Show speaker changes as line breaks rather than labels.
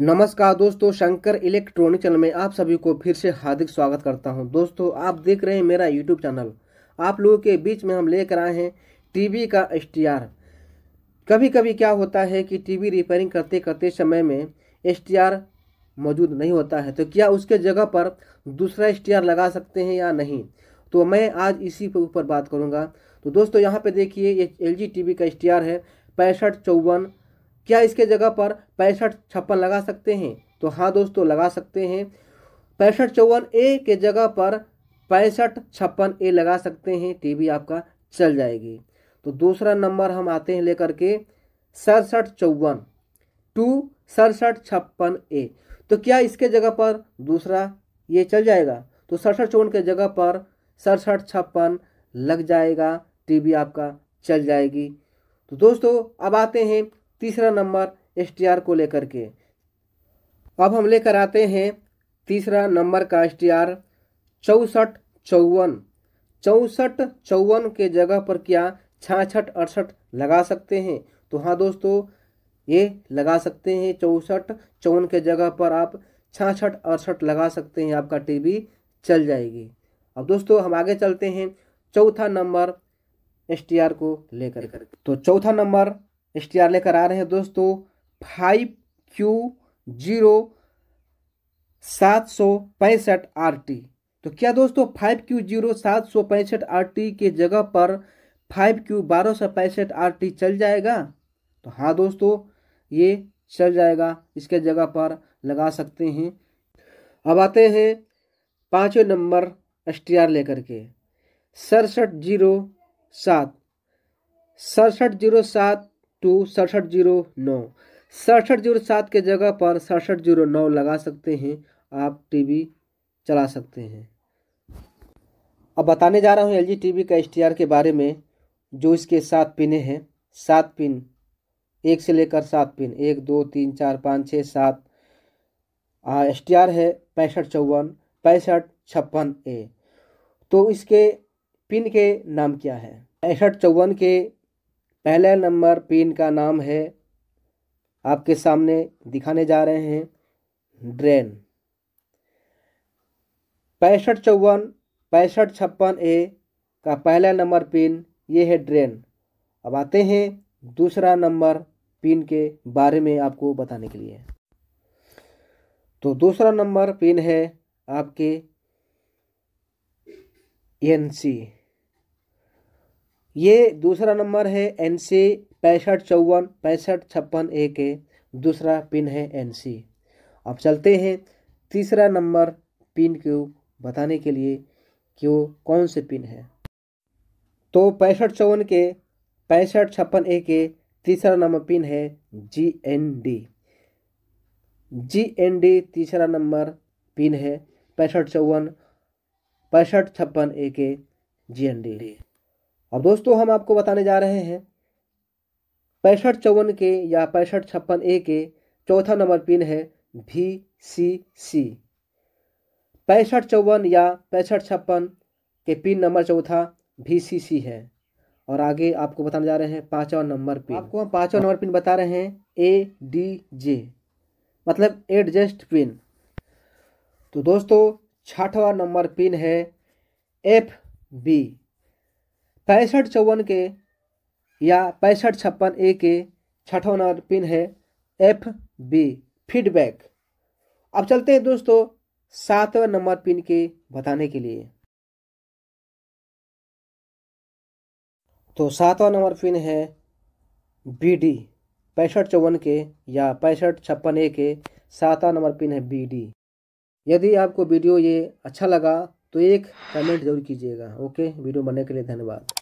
नमस्कार दोस्तों Shankar electronic channel में आप सभी को फिर से हार्दिक स्वागत करता हूं दोस्तों आप देख रहे हैं मेरा यूट्यूब चैनल आप लोगों के बीच में हम लेकर आए हैं टीवी का एस कभी कभी क्या होता है कि टीवी रिपेयरिंग करते करते समय में एसटीआर मौजूद नहीं होता है तो क्या उसके जगह पर दूसरा एस लगा सकते हैं या नहीं तो मैं आज इसी के ऊपर बात करूँगा तो दोस्तों यहाँ पर देखिए ये एल जी टी वी का एस है पैंसठ चौवन क्या इसके जगह पर पैंसठ छप्पन लगा सकते हैं तो हाँ दोस्तों लगा सकते हैं पैंसठ चौवन ए के जगह पर पैंसठ छप्पन ए लगा सकते हैं टीवी आपका चल जाएगी तो दूसरा नंबर हम आते हैं लेकर के सड़सठ चौवन टू सड़सठ छप्पन ए तो क्या इसके जगह पर दूसरा ये चल जाएगा तो सड़सठ चौवन के जगह पर सड़सठ छप्पन लग जाएगा टीवी आपका चल जाएगी तो दोस्तों अब आते हैं तीसरा नंबर एस को लेकर के अब हम लेकर आते हैं तीसरा नंबर का एस टी आर चौसठ चौवन चौसठ चौवन के जगह पर क्या छाछठ अड़सठ लगा सकते हैं तो हाँ दोस्तों ये लगा सकते हैं चौसठ चौवन के जगह पर आप छाछठ अड़सठ लगा सकते हैं आपका टीवी चल जाएगी अब दोस्तों हम आगे चलते हैं चौथा नंबर एस को लेकर तो चौथा नंबर एस आर लेकर आ रहे हैं दोस्तों फाइव क्यू जीरो सात सौ पैंसठ आर टी तो क्या दोस्तों फाइव क्यू जीरो सात सौ पैंसठ आर टी के जगह पर फाइव क्यू बारह सौ पैंसठ आर टी चल जाएगा तो हाँ दोस्तों ये चल जाएगा इसके जगह पर लगा सकते हैं अब आते हैं पाँचवें नंबर एस टी आर लेकर के सड़सठ जीरो सात सड़सठ जीरो सात टू सड़सठ जीरो नौ सड़सठ जीरो सात के जगह पर सड़सठ जीरो नौ लगा सकते हैं आप टीवी चला सकते हैं अब बताने जा रहा हूँ एल जी टी का एसटीआर के बारे में जो इसके सात पिने हैं सात पिन एक से लेकर सात पिन एक दो तीन चार पाँच छः सात एस टी आर है पैंसठ चौवन पैंसठ छप्पन ए तो इसके पिन के नाम क्या है पैंसठ चौवन के पहला नंबर पेन का नाम है आपके सामने दिखाने जा रहे हैं ड्रेन पैंसठ चौवन पैंसठ छप्पन ए का पहला नंबर पिन ये है ड्रेन अब आते हैं दूसरा नंबर पिन के बारे में आपको बताने के लिए तो दूसरा नंबर पिन है आपके एन सी ये दूसरा नंबर है एन सी पैंसठ चौवन पैंसठ छप्पन ए के दूसरा पिन है एन सी अब चलते हैं तीसरा नंबर पिन को बताने के लिए कि वो कौन से पिन है तो पैंसठ चौवन के पैंसठ छप्पन ए के तीसरा नंबर पिन है G N D G N D तीसरा नंबर पिन है पैंसठ चौवन पैंसठ छप्पन ए के जी एन डी अब दोस्तों हम आपको बताने जा रहे हैं पैंसठ चौवन के या पैंसठ छप्पन ए के चौथा नंबर पिन है भी सी सी पैंसठ चौवन या पैंसठ छप्पन के पिन नंबर चौथा भी सी सी है और आगे आपको बताने जा रहे हैं पाँचवा नंबर पिन आपको हम पाँचवा नंबर पिन बता रहे हैं ए डी जे मतलब एडजस्ट पिन तो दोस्तों छठवा नंबर पिन है एफ बी पैंसठ चौवन के या पैंसठ छप्पन ए के छठवा नंबर पिन है एफ बी फीडबैक अब चलते हैं दोस्तों सातवा नंबर पिन के बताने के लिए तो सातवां नंबर पिन है बी डी पैंसठ चौवन के या पैंसठ छप्पन ए के सातवां नंबर पिन है बी डी यदि आपको वीडियो ये अच्छा लगा तो एक कमेंट जरूर कीजिएगा ओके वीडियो बनने के लिए धन्यवाद